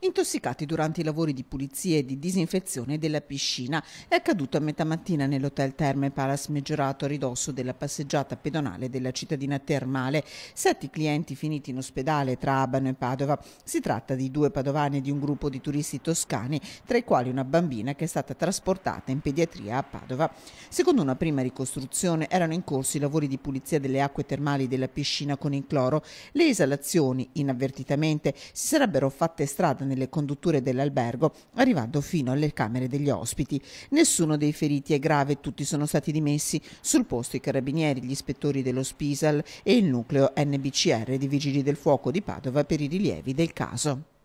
intossicati durante i lavori di pulizia e di disinfezione della piscina. È accaduto a metà mattina nell'hotel Terme Palace Meggiorato a ridosso della passeggiata pedonale della cittadina termale. Sette clienti finiti in ospedale tra Abano e Padova. Si tratta di due padovani e di un gruppo di turisti toscani, tra i quali una bambina che è stata trasportata in pediatria a Padova. Secondo una prima ricostruzione erano in corso i lavori di pulizia delle acque termali della piscina con il cloro. Le esalazioni, inavvertitamente, si sarebbero fatte strada nelle condutture dell'albergo, arrivando fino alle camere degli ospiti. Nessuno dei feriti è grave, tutti sono stati dimessi. Sul posto i carabinieri, gli ispettori dello Spisal e il nucleo NBCR di Vigili del Fuoco di Padova per i rilievi del caso.